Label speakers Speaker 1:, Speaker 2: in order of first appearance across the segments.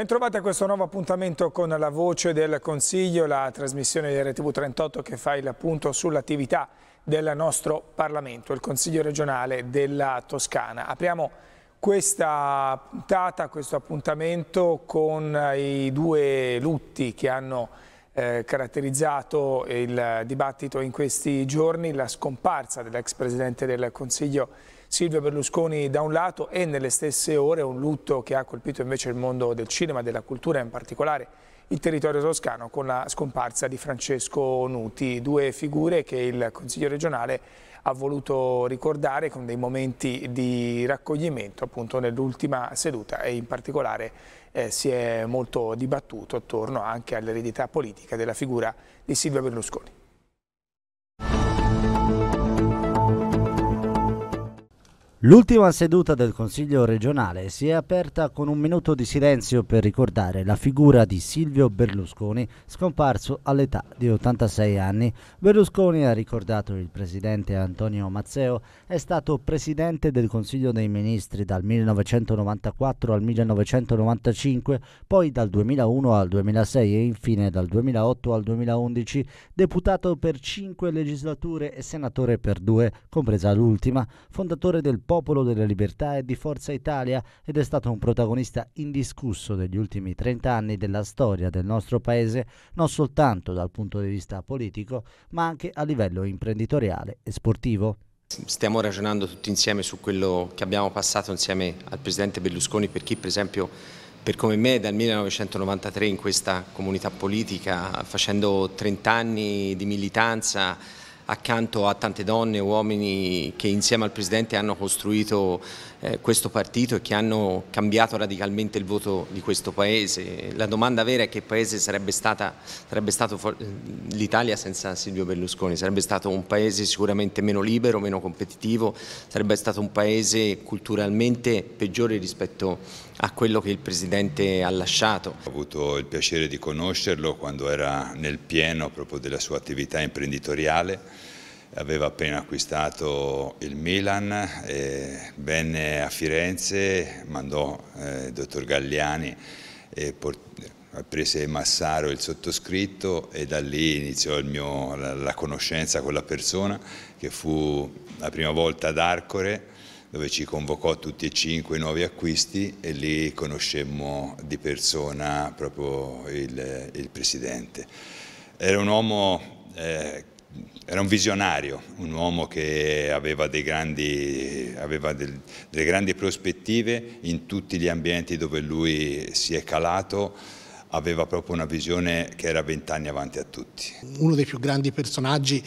Speaker 1: Bentrovati a questo nuovo appuntamento con la voce del Consiglio, la trasmissione di RTV 38 che fa il punto sull'attività del nostro Parlamento, il Consiglio regionale della Toscana. Apriamo questa puntata, questo appuntamento con i due lutti che hanno eh, caratterizzato il dibattito in questi giorni, la scomparsa dell'ex Presidente del Consiglio Silvio Berlusconi da un lato e nelle stesse ore un lutto che ha colpito invece il mondo del cinema, della cultura in particolare il territorio toscano con la scomparsa di Francesco Nuti, due figure che il Consiglio regionale ha voluto ricordare con dei momenti di raccoglimento appunto nell'ultima seduta e in particolare eh, si è molto dibattuto attorno anche all'eredità politica della figura di Silvio Berlusconi.
Speaker 2: L'ultima seduta del Consiglio regionale si è aperta con un minuto di silenzio per ricordare la figura di Silvio Berlusconi, scomparso all'età di 86 anni. Berlusconi, ha ricordato il presidente Antonio Mazzeo, è stato presidente del Consiglio dei Ministri dal 1994 al 1995, poi dal 2001 al 2006 e infine dal 2008 al 2011, deputato per cinque legislature e senatore per due, compresa l'ultima, fondatore del Popolo della Libertà e di Forza Italia ed è stato un protagonista indiscusso degli ultimi 30 anni della storia del nostro paese, non soltanto dal punto di vista politico, ma anche a livello imprenditoriale e sportivo.
Speaker 3: Stiamo ragionando tutti insieme su quello che abbiamo passato insieme al Presidente Berlusconi per chi per esempio per come me dal 1993 in questa comunità politica facendo 30 anni di militanza accanto a tante donne e uomini che insieme al Presidente hanno costruito eh, questo partito e che hanno cambiato radicalmente il voto di questo Paese. La domanda vera è che Paese sarebbe, stata, sarebbe stato l'Italia senza Silvio Berlusconi, sarebbe stato un Paese sicuramente meno libero, meno competitivo, sarebbe stato un Paese culturalmente peggiore rispetto a a quello che il Presidente ha lasciato. Ho avuto il piacere di conoscerlo quando era nel pieno proprio della sua attività imprenditoriale, aveva appena acquistato il Milan, venne a Firenze, mandò eh, il dottor Galliani e prese Massaro il sottoscritto e da lì iniziò mio, la, la, conoscenza con la persona che fu la prima volta ad Arcore dove ci convocò tutti e cinque i nuovi acquisti e lì conoscemmo di persona proprio il, il presidente. Era un uomo, eh, era un visionario, un uomo che aveva, grandi, aveva del, delle grandi prospettive in tutti gli ambienti dove lui si è calato aveva proprio una visione che era vent'anni avanti a tutti.
Speaker 2: Uno dei più grandi personaggi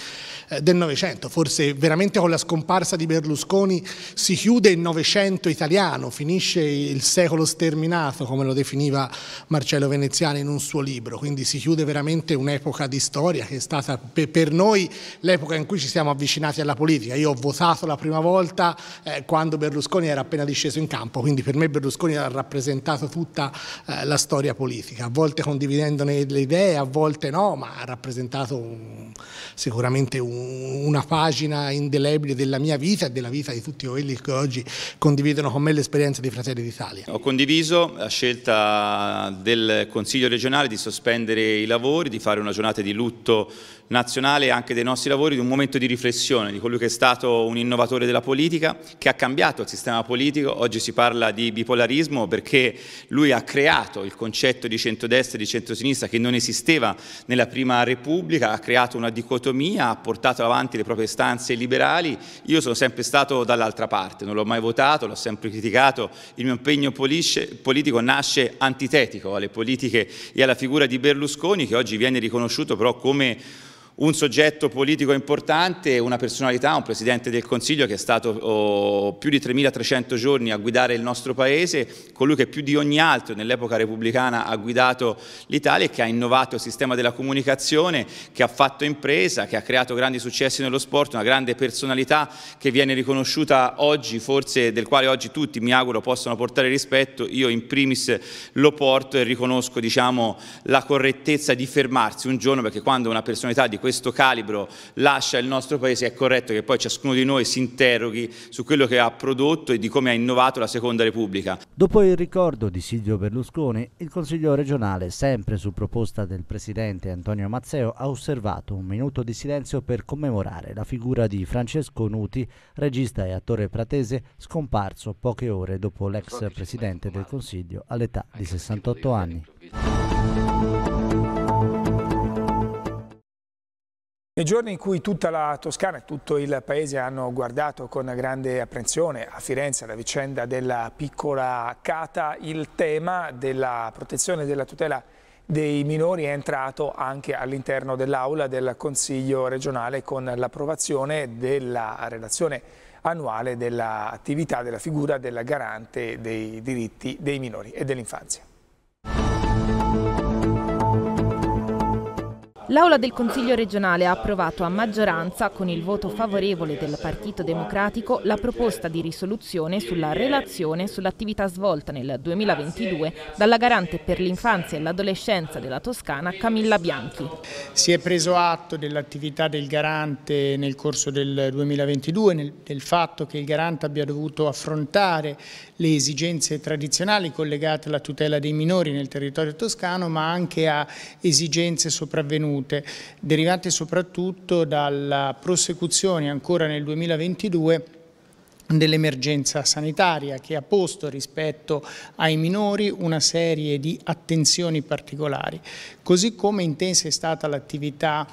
Speaker 2: eh, del Novecento, forse veramente con la scomparsa di Berlusconi si chiude il Novecento italiano, finisce il secolo sterminato, come lo definiva Marcello Veneziano in un suo libro, quindi si chiude veramente un'epoca di storia che è stata per noi l'epoca in cui ci siamo avvicinati alla politica. Io ho votato la prima volta eh, quando Berlusconi era appena disceso in campo, quindi per me Berlusconi ha rappresentato tutta eh, la storia politica volte condividendone le idee, a volte no, ma ha rappresentato un, sicuramente un, una pagina indelebile della mia vita e della vita di tutti quelli che oggi condividono con me l'esperienza di Fratelli d'Italia.
Speaker 3: Ho condiviso la scelta del Consiglio regionale di sospendere i lavori, di fare una giornata di lutto nazionale anche dei nostri lavori, di un momento di riflessione di colui che è stato un innovatore della politica, che ha cambiato il sistema politico, oggi si parla di bipolarismo perché lui ha creato il concetto di centro centrodestra e di centrosinistra che non esisteva nella prima Repubblica, ha creato una dicotomia, ha portato avanti le proprie stanze liberali. Io sono sempre stato dall'altra parte, non l'ho mai votato, l'ho sempre criticato. Il mio impegno politico nasce antitetico alle politiche e alla figura di Berlusconi, che oggi viene riconosciuto però come un soggetto politico importante, una personalità, un Presidente del Consiglio che è stato oh, più di 3.300 giorni a guidare il nostro Paese, colui che più di ogni altro nell'epoca repubblicana ha guidato l'Italia e che ha innovato il sistema della comunicazione, che ha fatto impresa, che ha creato grandi successi nello sport, una grande personalità che viene riconosciuta oggi, forse del quale oggi tutti mi auguro possano portare rispetto, io in primis lo porto e riconosco diciamo, la correttezza di fermarsi un giorno perché quando una personalità di questo calibro lascia il nostro Paese, è corretto che poi ciascuno di noi si interroghi su quello che ha prodotto e di come ha innovato la Seconda Repubblica.
Speaker 2: Dopo il ricordo di Silvio Berlusconi, il Consiglio regionale, sempre su proposta del Presidente Antonio Mazzeo, ha osservato un minuto di silenzio per commemorare la figura di Francesco Nuti, regista e attore pratese, scomparso poche ore dopo l'ex Presidente del Consiglio all'età di 68 anni.
Speaker 1: Nei giorni in cui tutta la Toscana e tutto il paese hanno guardato con grande apprensione a Firenze la vicenda della piccola Cata, il tema della protezione e della tutela dei minori è entrato anche all'interno dell'aula del Consiglio regionale con l'approvazione della relazione annuale dell'attività della figura della garante dei diritti dei minori e dell'infanzia.
Speaker 4: L'Aula del Consiglio regionale ha approvato a maggioranza, con il voto favorevole del Partito Democratico, la proposta di risoluzione sulla relazione sull'attività svolta nel 2022 dalla garante per l'infanzia e l'adolescenza della Toscana Camilla Bianchi.
Speaker 1: Si è preso atto dell'attività del garante nel corso del 2022, del fatto che il garante abbia dovuto affrontare le esigenze tradizionali collegate alla tutela dei minori nel territorio toscano, ma anche a esigenze sopravvenute avvenute, derivate soprattutto dalla prosecuzione ancora nel 2022 dell'emergenza sanitaria che ha posto rispetto ai minori una serie di attenzioni particolari, così come intensa è stata l'attività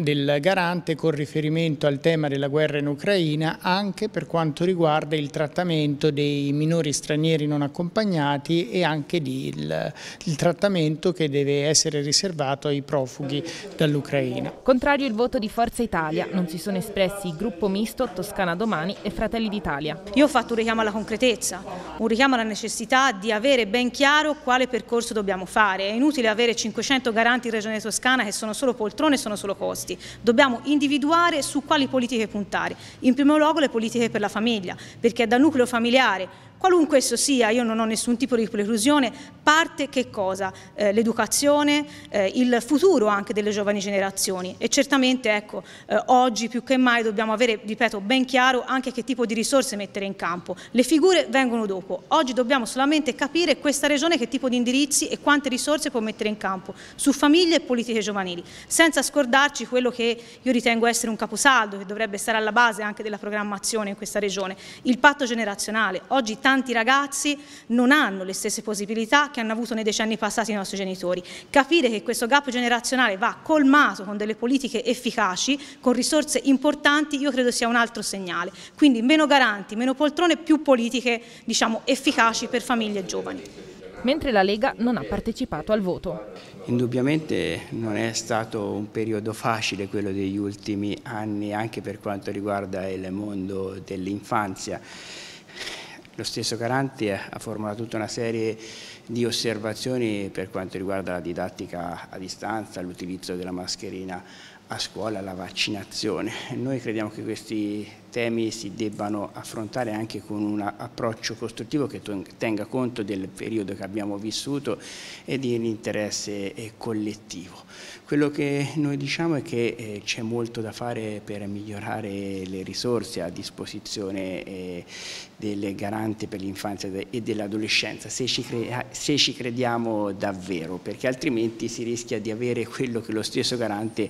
Speaker 1: del garante con riferimento al tema della guerra in Ucraina anche per quanto riguarda il trattamento dei minori stranieri non accompagnati e anche il, il trattamento che deve essere riservato ai profughi dall'Ucraina.
Speaker 4: Contrario il voto di Forza Italia, non si sono
Speaker 5: espressi il gruppo misto Toscana Domani e Fratelli d'Italia. Io ho fatto un richiamo alla concretezza, un richiamo alla necessità di avere ben chiaro quale percorso dobbiamo fare. È inutile avere 500 garanti in Regione Toscana che sono solo poltrone e sono solo costi contesti. Dobbiamo individuare su quali politiche puntare. In primo luogo le politiche per la famiglia, perché è da nucleo familiare Qualunque esso sia, io non ho nessun tipo di preclusione, parte che cosa? Eh, l'educazione, eh, il futuro anche delle giovani generazioni e certamente ecco, eh, oggi più che mai dobbiamo avere, ripeto, ben chiaro anche che tipo di risorse mettere in campo. Le figure vengono dopo, oggi dobbiamo solamente capire questa regione che tipo di indirizzi e quante risorse può mettere in campo su famiglie e politiche giovanili, senza scordarci quello che io ritengo essere un caposaldo che dovrebbe stare alla base anche della programmazione in questa regione, il patto generazionale. Oggi tanti tanti ragazzi non hanno le stesse possibilità che hanno avuto nei decenni passati i nostri genitori. Capire che questo gap generazionale va colmato con delle politiche efficaci, con risorse importanti, io credo sia un altro segnale. Quindi meno garanti, meno poltrone, più politiche diciamo, efficaci per famiglie e giovani
Speaker 4: mentre la Lega non ha partecipato al voto.
Speaker 1: Indubbiamente non è stato un periodo facile quello degli ultimi anni anche per quanto riguarda il mondo dell'infanzia. Lo stesso Garanti eh, ha formulato tutta una serie di osservazioni per quanto riguarda la didattica a distanza, l'utilizzo della mascherina a scuola, la vaccinazione. Noi crediamo che questi temi si debbano affrontare anche con un approccio costruttivo che tenga conto del periodo che abbiamo vissuto e di un interesse eh, collettivo. Quello che noi diciamo è che eh, c'è molto da fare per migliorare le risorse a disposizione eh, del garante per l'infanzia e dell'adolescenza, se, se ci crediamo davvero, perché altrimenti si rischia di avere quello che lo stesso garante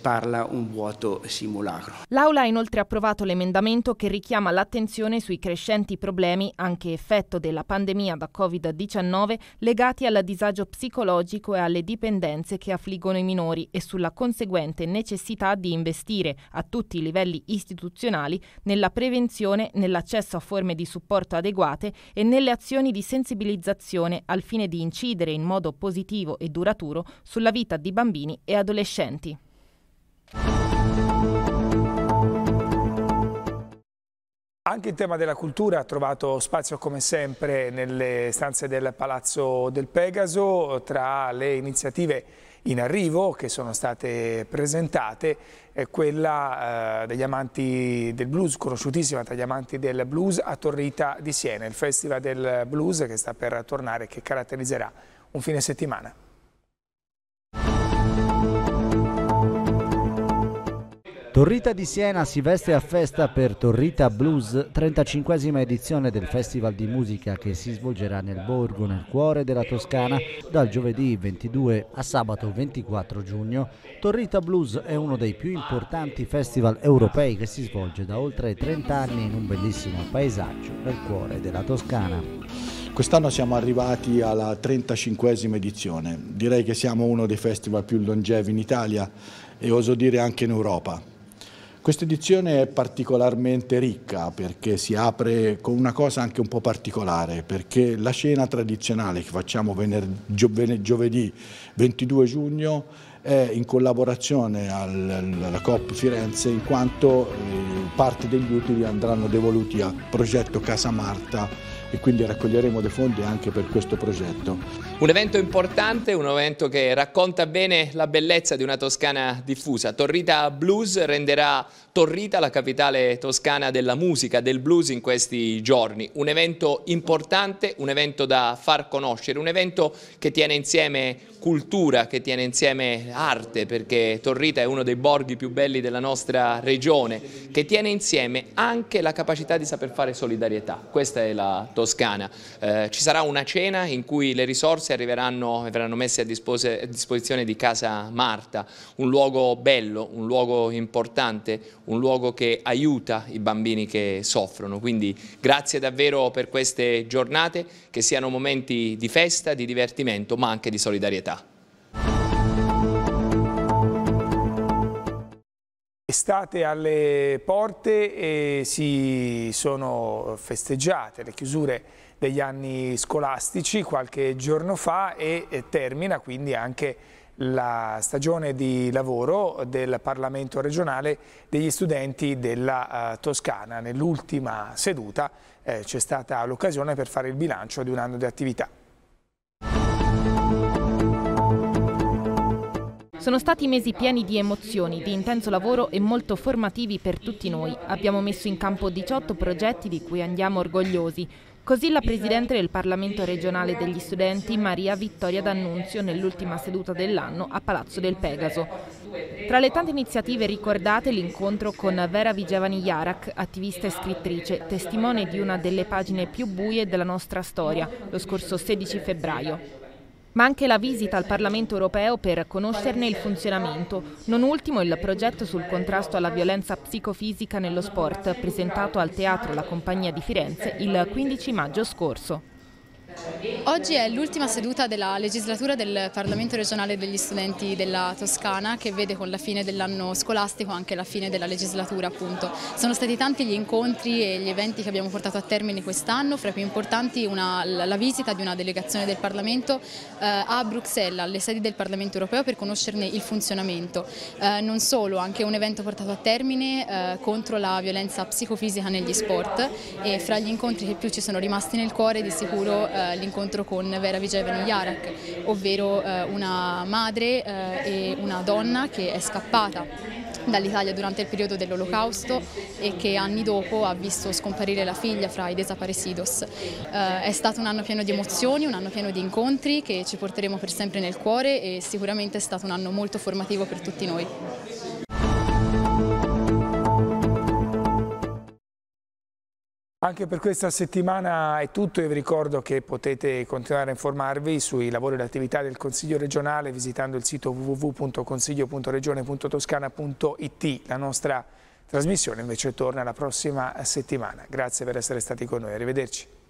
Speaker 1: parla un vuoto simulacro.
Speaker 4: L'Aula ha inoltre approvato le l'emendamento che richiama l'attenzione sui crescenti problemi, anche effetto della pandemia da Covid-19, legati al disagio psicologico e alle dipendenze che affliggono i minori e sulla conseguente necessità di investire a tutti i livelli istituzionali nella prevenzione, nell'accesso a forme di supporto adeguate e nelle azioni di sensibilizzazione al fine di incidere in modo positivo e duraturo sulla vita di bambini e adolescenti.
Speaker 1: Anche il tema della cultura ha trovato spazio come sempre nelle stanze del Palazzo del Pegaso, tra le iniziative in arrivo che sono state presentate è quella eh, degli amanti del blues, conosciutissima tra gli amanti del blues a Torrita di Siena, il festival del blues che sta per tornare e che caratterizzerà un fine settimana.
Speaker 2: Torrita di Siena si veste a festa per Torrita Blues, 35esima edizione del Festival di Musica che si svolgerà nel borgo, nel cuore della Toscana, dal giovedì 22 a sabato 24 giugno. Torrita Blues è uno dei più importanti festival europei che si svolge da oltre 30 anni in un bellissimo paesaggio nel cuore della Toscana.
Speaker 3: Quest'anno siamo arrivati alla 35esima edizione, direi che siamo uno dei festival più longevi in Italia e oso dire anche in Europa. Questa edizione è particolarmente ricca perché si apre con una cosa anche un po' particolare, perché la cena tradizionale che facciamo giovedì 22 giugno è in collaborazione alla COP Firenze in quanto eh, parte degli utili andranno devoluti al progetto Casa Marta e quindi raccoglieremo dei fondi anche per questo progetto. Un evento importante, un evento che racconta bene la bellezza di una Toscana diffusa. Torrita Blues renderà Torrita, la capitale toscana della musica, del blues in questi giorni. Un evento importante, un evento da far conoscere, un evento che tiene insieme cultura, che tiene insieme arte, perché Torrita è uno dei borghi più belli della nostra regione, che tiene insieme anche la capacità di saper fare solidarietà. Questa è la Toscana. Eh, ci sarà una cena in cui le risorse arriveranno e verranno messe a, dispos a disposizione di Casa Marta, un luogo bello, un luogo importante, un luogo che aiuta i bambini che soffrono. Quindi grazie davvero per queste giornate, che siano momenti di festa, di divertimento, ma anche di solidarietà.
Speaker 1: Estate alle porte e si sono festeggiate le chiusure degli anni scolastici qualche giorno fa e termina quindi anche la stagione di lavoro del Parlamento regionale degli studenti della eh, Toscana. Nell'ultima seduta eh, c'è stata l'occasione per fare il bilancio di un anno di attività.
Speaker 4: Sono stati mesi pieni di emozioni, di intenso lavoro e molto formativi per tutti noi. Abbiamo messo in campo 18 progetti di cui andiamo orgogliosi. Così la Presidente del Parlamento regionale degli studenti, Maria Vittoria D'Annunzio, nell'ultima seduta dell'anno a Palazzo del Pegaso. Tra le tante iniziative ricordate l'incontro con Vera Vigevani Jarak, attivista e scrittrice, testimone di una delle pagine più buie della nostra storia, lo scorso 16 febbraio ma anche la visita al Parlamento europeo per conoscerne il funzionamento, non ultimo il progetto sul contrasto alla violenza psicofisica nello sport presentato al Teatro La Compagnia di Firenze il 15 maggio scorso.
Speaker 6: Oggi è l'ultima seduta della legislatura del Parlamento regionale degli studenti della Toscana che vede con la fine dell'anno scolastico anche la fine della legislatura appunto. Sono stati tanti gli incontri e gli eventi che abbiamo portato a termine quest'anno, fra i più importanti una, la visita di una delegazione del Parlamento eh, a Bruxelles, alle sedi del Parlamento europeo per conoscerne il funzionamento. Eh, non solo, anche un evento portato a termine eh, contro la violenza psicofisica negli sport e fra gli incontri che più ci sono rimasti nel cuore di sicuro eh, eh, l'incontro con Vera Vigevan Jarak, ovvero eh, una madre eh, e una donna che è scappata dall'Italia durante il periodo dell'olocausto e che anni dopo ha visto scomparire la figlia fra i desaparecidos. Eh, è stato un anno pieno di emozioni, un anno pieno di incontri che ci porteremo per sempre nel cuore e sicuramente è stato un anno molto formativo per tutti noi.
Speaker 1: Anche per questa settimana è tutto e vi ricordo che potete continuare a informarvi sui lavori e le attività del Consiglio regionale visitando il sito www.consiglio.regione.toscana.it. La nostra trasmissione invece torna la prossima settimana. Grazie per essere stati con noi, arrivederci.